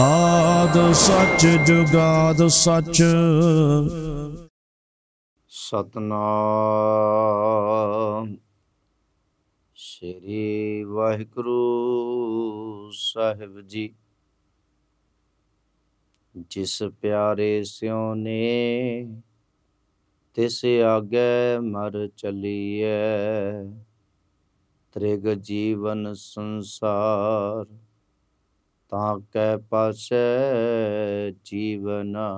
ਆਦ ਸੱਚ ਜੁਗਾਦ ਸੱਚ ਸਤਨਾਮ ਸ੍ਰੀ ਵਾਹਿਗੁਰੂ ਸਾਹਿਬ ਜੀ ਜਿਸ ਪਿਆਰੇ ਸਿਉ ਨੇ ਤਿਸ ਆਗੇ ਮਰ ਚਲੀਏ ਤ੍ਰਿਗ ਜੀਵਨ ਸੰਸਾਰ ਤਾਂ ਕੈ ਪਾਸੈ ਜੀਵਨਾ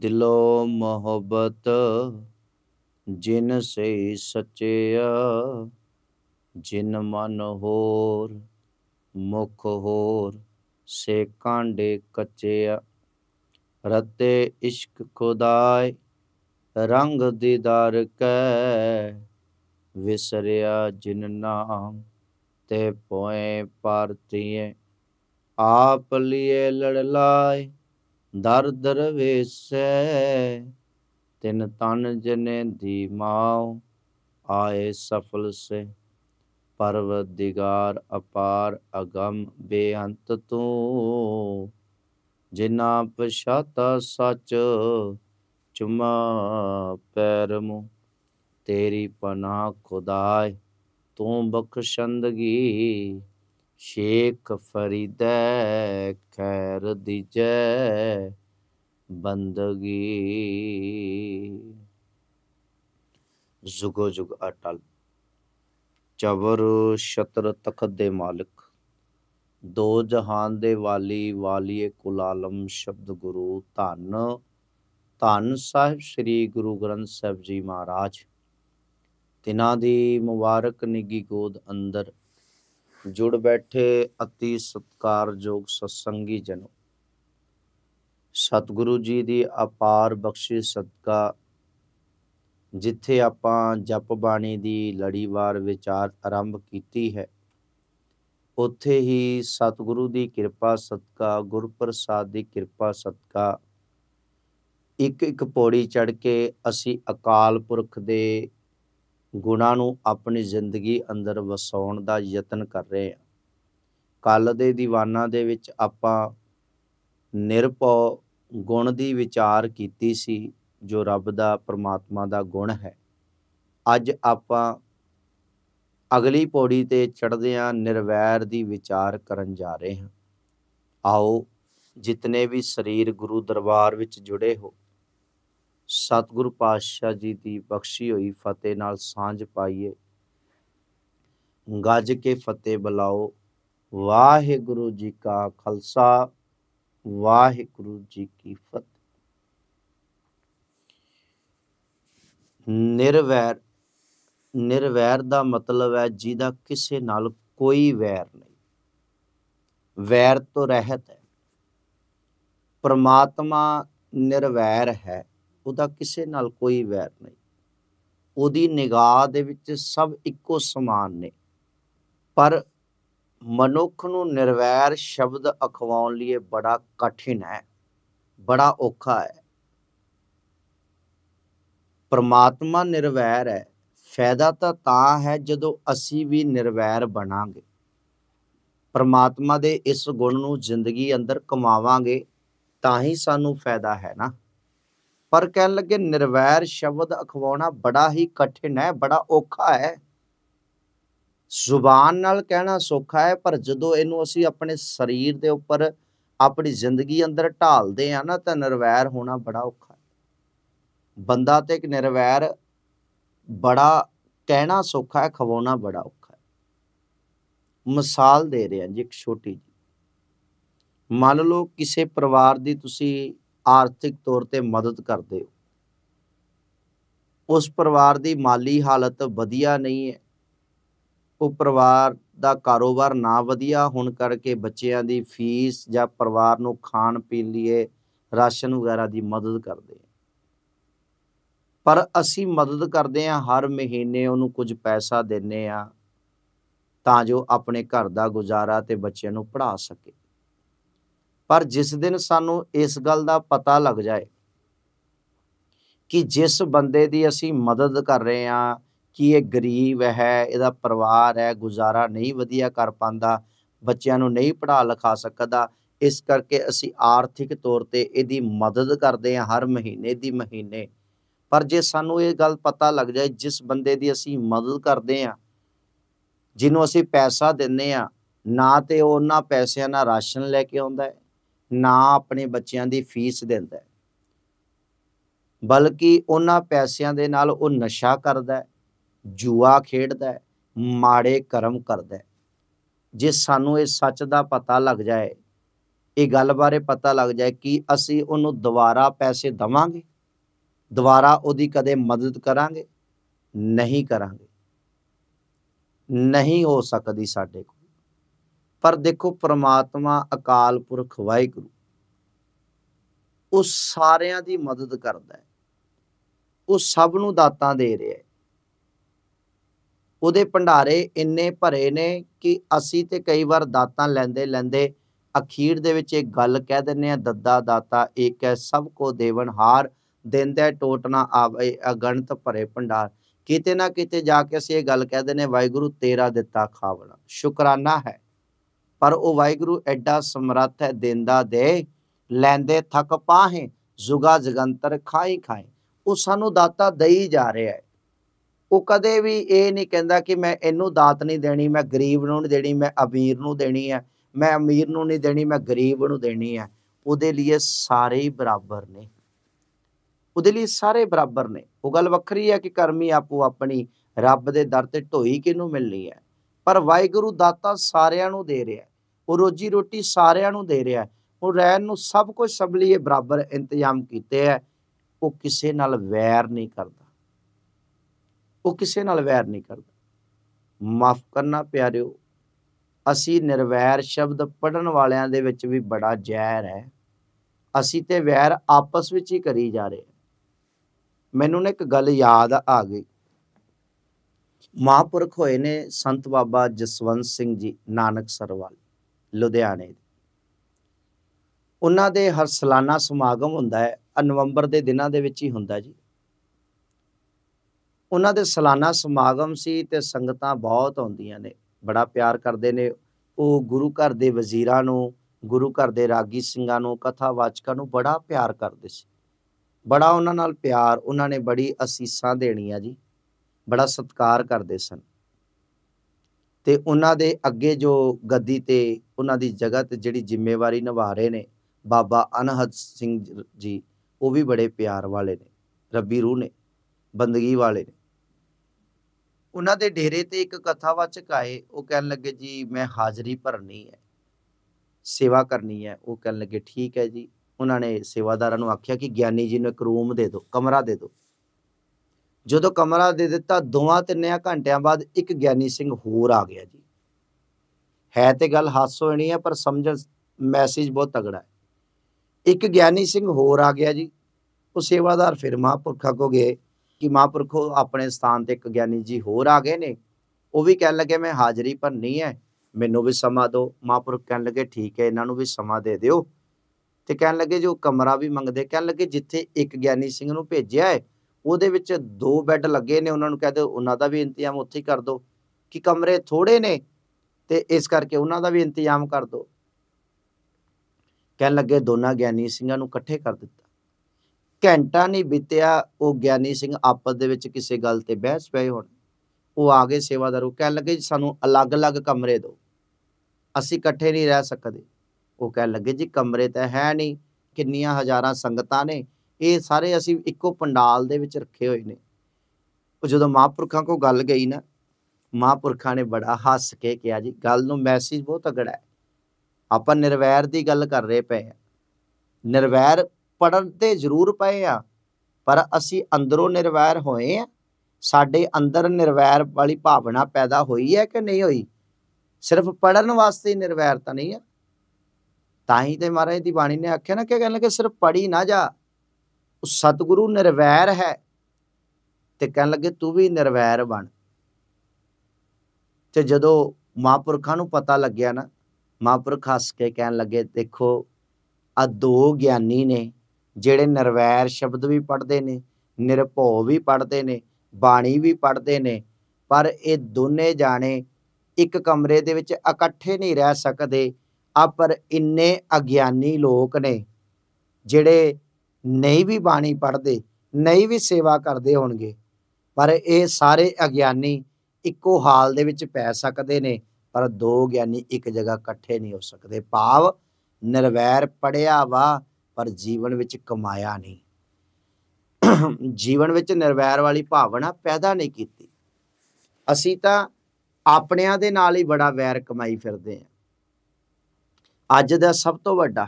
ਦਿਲੋ ਮੁਹਬਤ ਜਿਨ ਸੇ ਸਚਿਆ ਜਿਨ ਮਨ ਹੋਰ ਮੁਖ ਹੋਰ ਸੇ ਕਾਂਡੇ ਕੱਚਿਆ ਰਤੇ ਇਸ਼ਕ ਖੁਦਾਏ ਰੰਗ ਦੀਦਾਰ ਕੈ ਵਿਸਰਿਆ ਜਿਨ ਨਾਮ ਤੇ ਪੋਏ ਪਾਰਤੀਏ ਆਪ ਲਿਏ ਲੜ ਲਾਏ ਦਰ ਦਰ ਵੇਸੈ ਤਿਨ ਤਨ ਜਨੇ ਦੀ ਮਾਉ ਆਏ ਸਫਲ ਸੇ ਪਰਵਦਿਗਾਰ ਅਪਾਰ ਅਗਮ ਬੇਅੰਤ ਤੂੰ ਜਿਨਾ ਪਛਾਤਾ ਸੱਚ ਚੁਮਾ ਪੈਰ ਮੂ ਤੇਰੀ ਪਨਾਹ ਖੁਦਾਏ ਤੂੰ ਬਖਸ਼ੰਦਗੀ ਸ਼ੇਖ ਫਰੀਦੈ ਖੈਰ ਦਿਜੈ ਬੰਦਗੀ ਜੁਗੋ ਜੁਗ ਅਟਲ ਚਵਰ ਸ਼ਤਰ ਤਖਤ ਦੇ ਮਾਲਕ ਦੋ ਜਹਾਨ ਦੇ ਵਾਲੀ ਵਾਲੀਏ ਕੁਲ ਆਲਮ ਸ਼ਬਦ ਗੁਰੂ ਧੰਨ ਧੰਨ ਸਾਹਿਬ ਸ੍ਰੀ ਗੁਰੂ ਗ੍ਰੰਥ ਸਾਹਿਬ ਜੀ ਮਹਾਰਾਜ ਤਿਨਾ ਦੀ ਮੁਬਾਰਕ ਨਿੱਗੀ ਗੋਦ ਅੰਦਰ ਜੁੜ ਬੈਠੇ ਅਤੀ ਸਤਕਾਰਯੋਗ ਸਤਸੰਗੀ ਜਨੋ ਸਤਿਗੁਰੂ ਜੀ ਦੀ ਅਪਾਰ ਬਖਸ਼ਿਸ਼ ਸਦਕਾ ਜਿੱਥੇ ਆਪਾਂ ਜਪ ਬਾਣੀ ਦੀ ਲੜੀਵਾਰ ਵਿਚਾਰ ਆਰੰਭ ਕੀਤੀ ਹੈ ਉੱਥੇ ਹੀ ਸਤਿਗੁਰੂ ਦੀ ਕਿਰਪਾ ਸਦਕਾ ਗੁਰਪ੍ਰਸਾਦ ਦੀ ਕਿਰਪਾ ਸਦਕਾ ਇੱਕ ਇੱਕ ਪੌੜੀ ਚੜ ਕੇ ਅਸੀਂ ਅਕਾਲ ਪੁਰਖ ਦੇ ਗੁਣਾ ਨੂੰ ਆਪਣੀ ਜ਼ਿੰਦਗੀ ਅੰਦਰ ਵਸਾਉਣ ਦਾ ਯਤਨ ਕਰ ਰਹੇ ਹਾਂ ਕੱਲ ਦੇ ਦੀਵਾਨਾਂ ਦੇ ਵਿੱਚ ਆਪਾਂ ਨਿਰਭਉ ਗੁਣ ਦੀ ਵਿਚਾਰ ਕੀਤੀ ਸੀ ਜੋ ਰੱਬ ਦਾ ਪਰਮਾਤਮਾ ਦਾ ਗੁਣ ਹੈ ਅੱਜ ਆਪਾਂ ਅਗਲੀ ਪੌੜੀ ਤੇ ਚੜਦੇ ਨਿਰਵੈਰ ਦੀ ਵਿਚਾਰ ਕਰਨ ਜਾ ਰਹੇ ਹਾਂ ਆਓ ਜਿਤਨੇ ਵੀ ਸਰੀਰ ਗੁਰੂ ਦਰਬਾਰ ਵਿੱਚ ਜੁੜੇ ਹੋ ਸਤਿਗੁਰ ਪਾਤਸ਼ਾਹ ਜੀ ਦੀ ਬਖਸ਼ੀ ਹੋਈ ਫਤਿਹ ਨਾਲ ਸਾਂਝ ਪਾਈਏ ਗੱਜ ਕੇ ਫਤਿਹ ਬੁਲਾਓ ਵਾਹਿਗੁਰੂ ਜੀ ਕਾ ਖਾਲਸਾ ਵਾਹਿਗੁਰੂ ਜੀ ਕੀ ਫਤਿਹ ਨਿਰਵੈਰ ਨਿਰਵੈਰ ਦਾ ਮਤਲਬ ਹੈ ਜਿਹਦਾ ਕਿਸੇ ਨਾਲ ਕੋਈ ਵੈਰ ਨਹੀਂ ਵੈਰ ਤੋਂ ਰਹਿਤ ਹੈ ਪਰਮਾਤਮਾ ਨਿਰਵੈਰ ਹੈ ਉਹਦਾ ਕਿਸੇ ਨਾਲ ਕੋਈ ਵੈਰ ਨਹੀਂ ਉਹਦੀ ਨਿਗਾਹ ਦੇ ਵਿੱਚ ਸਭ ਇੱਕੋ ਸਮਾਨ ਨੇ ਪਰ ਮਨੁੱਖ ਨੂੰ ਨਿਰਵੈਰ ਸ਼ਬਦ ਅਖਵਾਉਣ ਲਈ ਬੜਾ ਕਠਿਨ ਹੈ ਬੜਾ ਔਖਾ ਹੈ ਪਰਮਾਤਮਾ ਨਿਰਵੈਰ ਹੈ ਫਾਇਦਾ ਤਾਂ ਤਾਂ ਹੈ ਜਦੋਂ ਅਸੀਂ ਵੀ ਨਿਰਵੈਰ ਬਣਾਂਗੇ ਪਰਮਾਤਮਾ ਦੇ ਇਸ ਗੁਣ ਨੂੰ ਜ਼ਿੰਦਗੀ ਅੰਦਰ ਕਮਾਵਾਂਗੇ ਤਾਂ ਹੀ ਸਾਨੂੰ ਫਾਇਦਾ ਹੈ ਨਾ ਪਰ ਕਹਿਣ ਲੱਗੇ ਨਿਰਵੈਰ ਸ਼ਬਦ ਅਖਵਾਉਣਾ ਬੜਾ ਹੀ ਕਠਿਨ ਹੈ ਬੜਾ ਔਖਾ ਹੈ ਜ਼ੁਬਾਨ ਨਾਲ ਕਹਿਣਾ ਸੌਖਾ ਹੈ ਪਰ ਜਦੋਂ ਇਹਨੂੰ ਅਸੀਂ ਆਪਣੇ ਸਰੀਰ ਦੇ ਉੱਪਰ ਆਪਣੀ ਜ਼ਿੰਦਗੀ ਅੰਦਰ ਢਾਲਦੇ ਆ ਨਾ ਤਾਂ ਨਿਰਵੈਰ ਹੋਣਾ ਬੜਾ ਔਖਾ ਹੈ ਬੰਦਾ ਤੇ ਇੱਕ ਨਿਰਵੈਰ ਬੜਾ ਕਹਿਣਾ ਸੌਖਾ ਹੈ ਖਵਾਉਣਾ ਬੜਾ ਔਖਾ ਹੈ ਮਿਸਾਲ ਦੇ ਰਿਹਾ ਜੀ ਇੱਕ ਛੋਟੀ ਜੀ ਮੰਨ ਲਓ ਕਿਸੇ ਪਰਿਵਾਰ ਦੀ ਤੁਸੀਂ ਆਰਥਿਕ ਤੌਰ ਤੇ ਮਦਦ ਕਰਦੇ ਹੋ ਉਸ ਪਰਿਵਾਰ ਦੀ ਮਾਲੀ ਹਾਲਤ ਵਧੀਆ ਨਹੀਂ ਹੈ ਉਹ ਪਰਿਵਾਰ ਦਾ ਕਾਰੋਬਾਰ ਨਾ ਵਧੀਆ ਹੋਣ ਕਰਕੇ ਬੱਚਿਆਂ ਦੀ ਫੀਸ ਜਾਂ ਪਰਿਵਾਰ ਨੂੰ ਖਾਣ ਪੀਣ ਲਈ ਰਾਸ਼ਨ ਵਗੈਰਾ ਦੀ ਮਦਦ ਕਰਦੇ ਪਰ ਅਸੀਂ ਮਦਦ ਕਰਦੇ ਆ ਹਰ ਮਹੀਨੇ ਉਹਨੂੰ ਕੁਝ ਪੈਸਾ ਦਿੰਨੇ ਆ ਤਾਂ ਜੋ ਆਪਣੇ ਘਰ ਦਾ ਗੁਜ਼ਾਰਾ ਤੇ ਬੱਚਿਆਂ ਨੂੰ ਪੜ੍ਹਾ ਸਕੇ ਪਰ ਜਿਸ ਦਿਨ ਸਾਨੂੰ ਇਸ ਗੱਲ ਦਾ ਪਤਾ ਲੱਗ ਜਾਏ ਕਿ ਜਿਸ ਬੰਦੇ ਦੀ ਅਸੀਂ ਮਦਦ ਕਰ ਰਹੇ ਹਾਂ ਕਿ ਇਹ ਗਰੀਬ ਹੈ ਇਹਦਾ ਪਰਿਵਾਰ ਹੈ ਗੁਜ਼ਾਰਾ ਨਹੀਂ ਵਧੀਆ ਕਰ ਪਾਂਦਾ ਬੱਚਿਆਂ ਨੂੰ ਨਹੀਂ ਪੜਾ ਲਿਖਾ ਸਕਦਾ ਇਸ ਕਰਕੇ ਅਸੀਂ ਆਰਥਿਕ ਤੌਰ ਤੇ ਇਹਦੀ ਮਦਦ ਕਰਦੇ ਹਾਂ ਹਰ ਮਹੀਨੇ ਦੀ ਮਹੀਨੇ ਪਰ ਜੇ ਸਾਨੂੰ ਇਹ ਗੱਲ ਪਤਾ ਲੱਗ ਜਾਏ ਜਿਸ ਬੰਦੇ ਦੀ ਅਸੀਂ ਮਦਦ ਕਰਦੇ ਹਾਂ ਜਿਹਨੂੰ ਅਸੀਂ ਪੈਸਾ ਦਿੰਨੇ ਆ ਨਾ ਤੇ ਉਹਨਾਂ ਪੈਸਿਆਂ ਨਾਲ ਰਾਸ਼ਨ ਲੈ ਕੇ ਆਉਂਦਾ ਹੈ ਨਾ ਆਪਣੇ ਬੱਚਿਆਂ ਦੀ ਫੀਸ ਦਿੰਦਾ ਬਲਕਿ ਉਹਨਾਂ ਪੈਸਿਆਂ ਦੇ ਨਾਲ ਉਹ ਨਸ਼ਾ ਕਰਦਾ ਜੂਆ ਖੇਡਦਾ ਮਾੜੇ ਕਰਮ ਕਰਦਾ ਜੇ ਸਾਨੂੰ ਇਹ ਸੱਚ ਦਾ ਪਤਾ ਲੱਗ ਜਾਏ ਇਹ ਗੱਲ ਬਾਰੇ ਪਤਾ ਲੱਗ ਜਾਏ ਕਿ ਅਸੀਂ ਉਹਨੂੰ ਦੁਬਾਰਾ ਪੈਸੇ ਦਵਾਂਗੇ ਦੁਬਾਰਾ ਉਹਦੀ ਕਦੇ ਮਦਦ ਕਰਾਂਗੇ ਨਹੀਂ ਕਰਾਂਗੇ ਨਹੀਂ ਹੋ ਸਕਦੀ ਸਾਡੇ ਕੋਲ ਪਰ ਦੇਖੋ ਪ੍ਰਮਾਤਮਾ ਅਕਾਲ ਪੁਰਖ ਵਾਹਿਗੁਰੂ ਉਹ ਸਾਰਿਆਂ ਦੀ ਮਦਦ ਕਰਦਾ ਹੈ ਉਹ ਸਭ ਨੂੰ ਦਾਤਾਂ ਦੇ ਰਿਹਾ ਹੈ ਉਹਦੇ ਭੰਡਾਰੇ ਇੰਨੇ ਭਰੇ ਨੇ ਕਿ ਅਸੀਂ ਤੇ ਕਈ ਵਾਰ ਦਾਤਾਂ ਲੈਂਦੇ ਲੈਂਦੇ ਅਖੀਰ ਦੇ ਵਿੱਚ ਇੱਕ ਗੱਲ ਕਹਿ ਦਿੰਨੇ ਆ ਦੱਦਾ ਦਾਤਾ ਇੱਕ ਹੈ ਸਭ ਕੋ ਦੇਵਨ ਹਾਰ ਦਿੰਦਾ ਟੋਟਣਾ ਆਵੇ ਅਗਣਤ ਭਰੇ ਭੰਡਾਰ ਕਿਤੇ ਨਾ ਕਿਤੇ ਜਾ ਕੇ ਅਸੀਂ ਇਹ ਗੱਲ ਕਹਿ ਦਿੰਨੇ ਵਾਹਿਗੁਰੂ ਤੇਰਾ ਦਿੱਤਾ ਖਾਵਣਾ ਸ਼ੁਕਰਾਨਾ ਹੈ ਪਰ ਉਹ ਵਾਹਿਗੁਰੂ ਐਡਾ ਸਮਰੱਥ ਹੈ ਦਿੰਦਾ ਦੇ ਲੈਂਦੇ ਥੱਕ ਪਾਹੇ ਜ਼ੁਗਾ ਜਗੰਤਰ ਖਾਈ ਖਾਏ ਉਹ ਸਾਨੂੰ ਦਾਤਾ ਦੇਈ ਜਾ ਰਿਹਾ ਹੈ ਉਹ ਕਦੇ ਵੀ ਇਹ ਨਹੀਂ ਕਹਿੰਦਾ ਕਿ ਮੈਂ ਇਹਨੂੰ ਦਾਤ ਨਹੀਂ ਦੇਣੀ ਮੈਂ ਗਰੀਬ ਨੂੰ ਨਹੀਂ ਦੇਣੀ ਮੈਂ ਅਮੀਰ ਨੂੰ ਦੇਣੀ ਹੈ ਮੈਂ ਅਮੀਰ ਨੂੰ ਨਹੀਂ ਦੇਣੀ ਮੈਂ ਗਰੀਬ ਨੂੰ ਦੇਣੀ ਹੈ ਉਹਦੇ ਲਈ ਸਾਰੇ ਬਰਾਬਰ ਨੇ ਉਹਦੇ ਲਈ ਸਾਰੇ ਬਰਾਬਰ ਨੇ ਉਹ ਗੱਲ ਵੱਖਰੀ ਹੈ ਕਿ ਕਰਮੀ ਆਪੋ ਆਪਣੀ ਰੱਬ ਦੇ ਦਰ ਤੇ ਢੋਈ ਕਿਨੂੰ ਮਿਲਣੀ ਹੈ ਪਰ ਵਾਹਿਗੁਰੂ ਦਾਤਾ ਸਾਰਿਆਂ ਨੂੰ ਦੇ ਰਿਹਾ ਉਹ ਰੋਜੀ ਰੋਟੀ ਸਾਰਿਆਂ ਨੂੰ ਦੇ ਰਿਹਾ ਉਹ ਰਹਿਣ ਨੂੰ ਸਭ ਕੁਝ ਸਭ ਲਈ ਬਰਾਬਰ ਇੰਤਜ਼ਾਮ ਕੀਤੇ ਹੈ ਉਹ ਕਿਸੇ ਨਾਲ ਵੈਰ ਨਹੀਂ ਕਰਦਾ ਉਹ ਕਿਸੇ ਨਾਲ ਵੈਰ ਨਹੀਂ ਕਰਦਾ ਮਾਫ ਕਰਨਾ ਪਿਆਰਿਓ ਅਸੀਂ ਨਿਰਵੈਰ ਸ਼ਬਦ ਪੜਨ ਵਾਲਿਆਂ ਦੇ ਵਿੱਚ ਵੀ ਬੜਾ ਜ਼ਹਿਰ ਹੈ ਅਸੀਂ ਤੇ ਵੈਰ ਆਪਸ ਵਿੱਚ ਹੀ ਕਰੀ ਜਾ ਰਹੇ ਮੈਨੂੰ ਨੇ ਇੱਕ ਗੱਲ ਯਾਦ ਆ ਗਈ ਮਹਾਪੁਰਖ ਹੋਏ ਨੇ ਸੰਤ ਬਾਬਾ ਜਸਵੰਤ ਸਿੰਘ ਜੀ ਨਾਨਕ ਸਰਵਾਲ ਲੁਧਿਆਣੇ ਉਹਨਾਂ ਦੇ ਹਰ ਸਾਲਾਨਾ ਸਮਾਗਮ ਹੁੰਦਾ ਹੈ ਨਵੰਬਰ ਦੇ ਦਿਨਾਂ ਦੇ ਵਿੱਚ ਹੀ ਹੁੰਦਾ ਜੀ ਉਹਨਾਂ ਦੇ ਸਾਲਾਨਾ ਸਮਾਗਮ ਸੀ ਤੇ ਸੰਗਤਾਂ ਬਹੁਤ ਆਉਂਦੀਆਂ ਨੇ ਬੜਾ ਪਿਆਰ ਕਰਦੇ ਨੇ ਉਹ ਗੁਰੂ ਘਰ ਦੇ ਵਜ਼ੀਰਾਂ ਨੂੰ ਗੁਰੂ ਘਰ ਦੇ ਰਾਗੀ ਸਿੰਘਾਂ ਨੂੰ ਕਥਾ ਵਾਚਕਾਂ ਨੂੰ ਬੜਾ ਪਿਆਰ ਕਰਦੇ ਸੀ ਬੜਾ ਉਹਨਾਂ ਨਾਲ ਪਿਆਰ ਉਹਨਾਂ ਨੇ ਬੜੀ ਅਸੀਸਾਂ ਦੇਣੀਆਂ ਜੀ ਬੜਾ ਸਤਿਕਾਰ ਕਰਦੇ ਸਨ ਤੇ ਉਹਨਾਂ ਦੇ ਅੱਗੇ ਜੋ ਗੱਦੀ ਤੇ ਉਹਨਾਂ ਦੀ ਜਗ੍ਹਾ ਤੇ ਜਿਹੜੀ ਜ਼ਿੰਮੇਵਾਰੀ ਨਿਭਾ ਰਹੇ ਨੇ ਬਾਬਾ ਅਨਹਦ ਸਿੰਘ ਜੀ ਉਹ ਵੀ ਬੜੇ ਪਿਆਰ ਵਾਲੇ ਨੇ ਰੱਬੀ ਰੂਹ ਨੇ ਬੰਦਗੀ ਵਾਲੇ ਨੇ ਉਹਨਾਂ ਦੇ ਡੇਰੇ ਤੇ ਇੱਕ ਕਥਾਵਾਚਕ ਆਏ ਉਹ ਕਹਿਣ ਲੱਗੇ ਜੀ ਮੈਂ ਹਾਜ਼ਰੀ ਭਰਨੀ ਹੈ ਸੇਵਾ ਕਰਨੀ ਹੈ ਉਹ ਕਹਿਣ ਲੱਗੇ ਠੀਕ ਹੈ ਜੀ ਉਹਨਾਂ ਨੇ ਸੇਵਾਦਾਰਾਂ ਨੂੰ ਆਖਿਆ ਕਿ ਗਿਆਨੀ ਜੀ ਨੂੰ ਇੱਕ ਰੂਮ ਦੇ ਦਿਓ ਕਮਰਾ ਦੇ ਦਿਓ ਜਦੋਂ ਕਮਰਾ ਦੇ ਦਿੱਤਾ ਦੋਵਾਂ ਤਿੰਨਿਆਂ ਘੰਟਿਆਂ ਬਾਅਦ ਇੱਕ ਗਿਆਨੀ ਸਿੰਘ ਹੋਰ ਆ ਗਿਆ ਜੀ ਹੈ ਤੇ ਗੱਲ ਨਹੀਂ ਹੈ ਪਰ ਸਮਝਣ ਮੈਸੇਜ ਬਹੁਤ ਤਗੜਾ ਹੈ ਇੱਕ ਗਿਆਨੀ ਸਿੰਘ ਹੋਰ ਆ ਗਿਆ ਜੀ ਉਹ ਸੇਵਾਦਾਰ ਫਿਰ ਮਹਾਂਪੁਰਖਾ ਕੋ ਗਏ ਕਿ ਮਹਾਂਪੁਰਖੋ ਆਪਣੇ ਸਥਾਨ ਤੇ ਇੱਕ ਗਿਆਨੀ ਜੀ ਹੋਰ ਆ ਗਏ ਨੇ ਉਹ ਵੀ ਕਹਿਣ ਲੱਗੇ ਮੈਂ ਹਾਜ਼ਰੀ ਪਰ ਨਹੀਂ ਹੈ ਮੈਨੂੰ ਵੀ ਸਮਾਂ ਦਿਓ ਮਹਾਂਪੁਰਖ ਕਹਿਣ ਲੱਗੇ ਠੀਕ ਹੈ ਇਹਨਾਂ ਨੂੰ ਵੀ ਸਮਾਂ ਦੇ ਦਿਓ ਤੇ ਕਹਿਣ ਲੱਗੇ ਜੋ ਕਮਰਾ ਵੀ ਮੰਗਦੇ ਕਹਿਣ ਲੱਗੇ ਜਿੱਥੇ ਇੱਕ ਗਿਆਨੀ ਸਿੰਘ ਨੂੰ ਭੇਜਿਆ ਹੈ ਉਹਦੇ ਵਿੱਚ ਦੋ ਬੈੱਡ ਲੱਗੇ ਨੇ ਉਹਨਾਂ ਨੂੰ ਕਹਦੇ ਉਹਨਾਂ ਦਾ ਵੀ ਇੰਤਜ਼ਾਮ ਉੱਥੇ ਹੀ ਕਰ ਦਿਓ ਕਿ ਕਮਰੇ ਥੋੜੇ ਨੇ ਤੇ ਇਸ ਕਰਕੇ ਉਹਨਾਂ ਦਾ ਵੀ ਇੰਤਜ਼ਾਮ ਕਰ ਦਿਓ ਕਹਿਣ ਲੱਗੇ ਦੋਨਾਂ ਗਿਆਨੀ ਸਿੰਘਾਂ ਨੂੰ ਇਕੱਠੇ ਕਰ ਦਿੱਤਾ ਘੰਟਾ ਨਹੀਂ ਬੀਤਿਆ ਉਹ ਗਿਆਨੀ ਸਿੰਘ ਆਪਸ ਦੇ ਵਿੱਚ ਕਿਸੇ ਗੱਲ ਤੇ ਬਹਿਸ ਪਏ ਹੋਣ ਉਹ ਆ ਗਏ ਸੇਵਾਦਾਰੂ ਕਹਿਣ ਲੱਗੇ ਸਾਨੂੰ ਅਲੱਗ-ਅਲੱਗ ਕਮਰੇ ਦਿਓ ਅਸੀਂ ਇਕੱਠੇ ਨਹੀਂ ਰਹਿ ਸਕਦੇ ਉਹ ਕਹਿਣ ਲੱਗੇ ਜੀ ਕਮਰੇ ਤਾਂ ਹੈ ਨਹੀਂ ਕਿੰਨੀਆਂ ਹਜ਼ਾਰਾਂ ਸੰਗਤਾਂ ਨੇ ਇਹ ਸਾਰੇ ਅਸੀਂ ਇੱਕੋ ਪੰਡਾਲ ਦੇ ਵਿੱਚ ਰੱਖੇ ਹੋਏ ਨੇ ਉਹ ਜਦੋਂ ਮਹਾਪੁਰਖਾਂ ਕੋ ਗੱਲ ਗਈ ਨਾ ਮਹਾਪੁਰਖਾਂ ਨੇ ਬੜਾ ਹੱਸ ਕੇ ਕਿਹਾ ਜੀ ਗੱਲ ਨੂੰ ਮੈਸੇਜ ਬਹੁਤ ਅਗੜਾ ਹੈ ਆਪਾਂ ਨਿਰਵੈਰ ਦੀ ਗੱਲ ਕਰ ਰਹੇ ਪਏ ਆ ਨਿਰਵੈਰ ਪੜਨ ਤੇ ਜ਼ਰੂਰ ਪਏ ਆ ਪਰ ਅਸੀਂ ਅੰਦਰੋਂ ਨਿਰਵੈਰ ਹੋਏ ਆ ਸਾਡੇ ਅੰਦਰ ਨਿਰਵੈਰ ਵਾਲੀ ਭਾਵਨਾ ਪੈਦਾ ਹੋਈ ਹੈ ਕਿ ਨਹੀਂ ਹੋਈ ਸਿਰਫ ਪੜਨ ਵਾਸਤੇ ਨਿਰਵੈਰਤਾ ਨਹੀਂ ਆ ਤਾਂ ਹੀ ਤੇ ਮਹਾਰਾਜ ਦੀ ਬਾਣੀ ਨੇ ਆਖਿਆ ਨਾ ਕਿ ਕਹਿੰਦੇ ਕਿ ਸਿਰਫ ਪੜੀ ਨਾ ਜਾ ਉਹ ਸਤਿਗੁਰੂ ਨਿਰਵੈਰ ਹੈ ਤੇ ਕਹਿਣ ਲੱਗੇ ਤੂੰ ਵੀ ਨਿਰਵੈਰ ਬਣ ਤੇ ਜਦੋਂ ਮਹਾਪੁਰਖਾਂ ਨੂੰ ਪਤਾ ਲੱਗਿਆ ਨਾ ਮਹਾਪੁਰਖ ਹੱਸ ਕੇ ਕਹਿਣ ਲੱਗੇ ਦੇਖੋ ਆ ਦੋ ਗਿਆਨੀ ਨੇ ਜਿਹੜੇ ਨਿਰਵੈਰ ਸ਼ਬਦ ਵੀ ਪੜ੍ਹਦੇ ਨੇ ਨਿਰਭਉ ਵੀ ਪੜ੍ਹਦੇ ਨੇ ਬਾਣੀ ਵੀ ਪੜ੍ਹਦੇ ਨੇ ਪਰ ਇਹ ਦੋਨੇ ਜਾਣੇ ਇੱਕ ਕਮਰੇ ਦੇ ਵਿੱਚ ਇਕੱਠੇ ਨਹੀਂ ਰਹਿ ਸਕਦੇ ਆ ਪਰ ਇੰਨੇ ਅਗਿਆਨੀ ਲੋਕ ਨੇ ਜਿਹੜੇ ਨਹੀਂ ਵੀ ਬਾਣੀ ਪੜ੍ਹਦੇ ਨਹੀਂ ਵੀ ਸੇਵਾ ਕਰਦੇ ਹੋਣਗੇ ਪਰ ਇਹ ਸਾਰੇ ਅਗਿਆਨੀ ਇੱਕੋ ਹਾਲ ਦੇ ਵਿੱਚ ਪੈ ਸਕਦੇ ਨੇ ਪਰ ਦੋ ਗਿਆਨੀ ਇੱਕ ਜਗ੍ਹਾ ਇਕੱਠੇ ਨਹੀਂ ਹੋ ਸਕਦੇ ਭਾਵ ਨਿਰਵੈਰ ਪੜਿਆ ਵਾ ਪਰ ਜੀਵਨ ਵਿੱਚ ਕਮਾਇਆ ਨਹੀਂ ਜੀਵਨ ਵਿੱਚ ਨਿਰਵੈਰ ਵਾਲੀ ਭਾਵਨਾ ਪੈਦਾ ਨਹੀਂ ਕੀਤੀ ਅਸੀਂ ਤਾਂ ਆਪਣਿਆਂ ਦੇ ਨਾਲ ਹੀ ਬੜਾ ਵੈਰ ਕਮਾਈ ਫਿਰਦੇ ਆ ਅੱਜ ਦਾ ਸਭ ਤੋਂ ਵੱਡਾ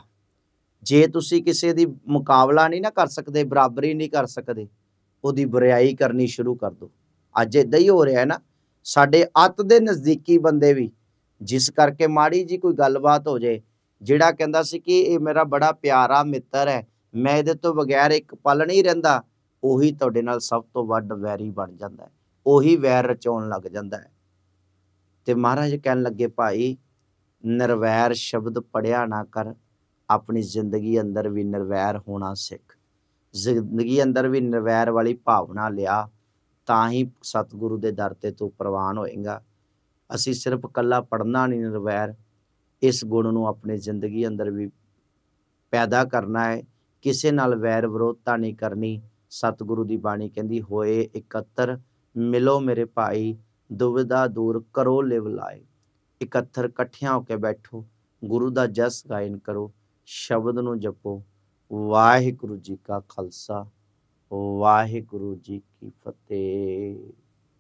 ਜੇ ਤੁਸੀਂ ਕਿਸੇ ਦੀ ਮੁਕਾਬਲਾ ਨਹੀਂ ਨਾ ਕਰ ਸਕਦੇ ਬਰਾਬਰੀ ਨਹੀਂ ਕਰ ਸਕਦੇ ਉਹਦੀ ਬੁਰਾਈ ਕਰਨੀ ਸ਼ੁਰੂ ਕਰ ਦਿਓ ਅੱਜ ਇਦਾਂ ਹੀ ਹੋ ਰਿਹਾ ਹੈ ਨਾ ਸਾਡੇ ਅੱਤ ਦੇ ਨਜ਼ਦੀਕੀ ਬੰਦੇ ਵੀ ਜਿਸ ਕਰਕੇ ਮਾੜੀ ਜੀ ਕੋਈ ਗੱਲਬਾਤ ਹੋ ਜੇ ਜਿਹੜਾ ਕਹਿੰਦਾ ਸੀ ਕਿ ਇਹ ਮੇਰਾ ਬੜਾ ਪਿਆਰਾ ਮਿੱਤਰ ਹੈ ਮੈਂ ਇਹਦੇ ਤੋਂ ਬਗੈਰ ਇੱਕ ਪਲ ਨਹੀਂ ਰਹਿੰਦਾ ਉਹੀ ਤੁਹਾਡੇ ਨਾਲ ਸਭ ਤੋਂ ਵੱਡ ਵੈਰੀ ਬਣ ਜਾਂਦਾ ਹੈ ਉਹੀ ਵੈਰ ਰਚਾਉਣ ਲੱਗ ਜਾਂਦਾ ਹੈ ਤੇ ਮਹਾਰਾਜ ਕਹਿਣ ਲੱਗੇ ਭਾਈ ਨਿਰਵੈਰ ਸ਼ਬਦ ਪੜਿਆ ਨਾ ਕਰ ਆਪਣੀ ਜ਼ਿੰਦਗੀ ਅੰਦਰ ਵੀ ਨਿਰਵੈਰ ਹੋਣਾ ਸਿੱਖ ਜ਼ਿੰਦਗੀ ਅੰਦਰ ਵੀ ਨਿਰਵੈਰ ਵਾਲੀ ਭਾਵਨਾ ਲਿਆ ਤਾਂ ਹੀ ਸਤਿਗੁਰੂ ਦੇ ਦਰ ਤੇ ਤੂੰ ਪ੍ਰਵਾਨ ਹੋਏਗਾ ਅਸੀਂ ਸਿਰਫ ਕੱਲਾ ਪੜਨਾ ਨਹੀਂ ਨਿਰਵੈਰ ਇਸ ਗੁਣ ਨੂੰ ਆਪਣੀ ਜ਼ਿੰਦਗੀ ਅੰਦਰ ਵੀ ਪੈਦਾ ਕਰਨਾ ਹੈ ਕਿਸੇ ਨਾਲ ਵੈਰ ਵਿਰੋਧਤਾ ਨਹੀਂ ਕਰਨੀ ਸਤਿਗੁਰੂ ਦੀ ਬਾਣੀ ਕਹਿੰਦੀ ਹੋਏ ਇਕੱਤਰ ਮਿਲੋ ਮੇਰੇ ਭਾਈ ਦੁਵਿਧਾ ਦੂਰ ਕਰੋ ਲਿਵ ਲਾਏ ਇਕੱਤਰ ਇਕੱਠਿਆਂ ਹੋ ਕੇ ਬੈਠੋ ਗੁਰੂ ਦਾ ਜਸ ਗਾਇਨ ਕਰੋ ਸ਼ਬਦ ਨੂੰ ਜਪੋ ਵਾਹਿਗੁਰੂ ਜੀ ਕਾ ਖਾਲਸਾ ਵਾਹਿਗੁਰੂ ਜੀ ਕੀ ਫਤਿਹ